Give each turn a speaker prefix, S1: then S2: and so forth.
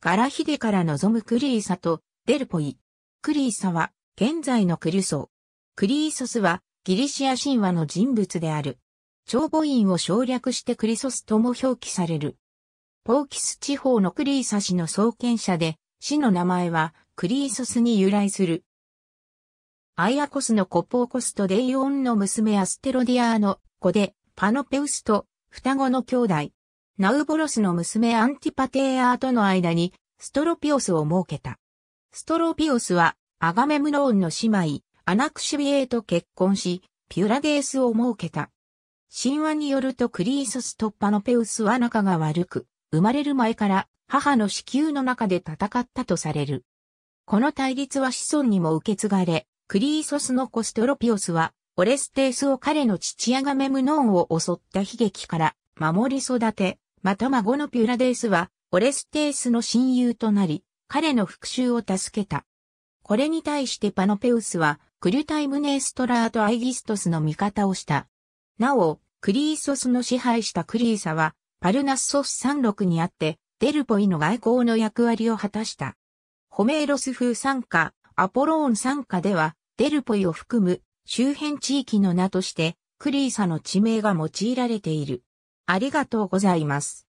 S1: ガラヒデから望むクリーサとデルポイ。クリーサは現在のクュソ。クリーソスはギリシア神話の人物である。長母院を省略してクリソスとも表記される。ポーキス地方のクリーサ氏の創建者で、氏の名前はクリーソスに由来する。アイアコスのコポーコスとデイオンの娘アステロディアーの子で、パノペウスと双子の兄弟。ナウボロスの娘アンティパテーアーとの間にストロピオスを設けた。ストロピオスはアガメムノーンの姉妹、アナクシビエと結婚し、ピュラデースを設けた。神話によるとクリーソス突破のペウスは仲が悪く、生まれる前から母の子宮の中で戦ったとされる。この対立は子孫にも受け継がれ、クリーソスの子ストロピオスは、オレステースを彼の父アガメムノーンを襲った悲劇から守り育て、また孫のピュラデースは、オレステースの親友となり、彼の復讐を助けた。これに対してパノペウスは、クリュタイムネーストラーとアイギストスの味方をした。なお、クリーソスの支配したクリーサは、パルナッソス山麓にあって、デルポイの外交の役割を果たした。ホメーロス風参加、アポローン参加では、デルポイを含む周辺地域の名として、クリーサの地名が用いられている。ありがとうございます。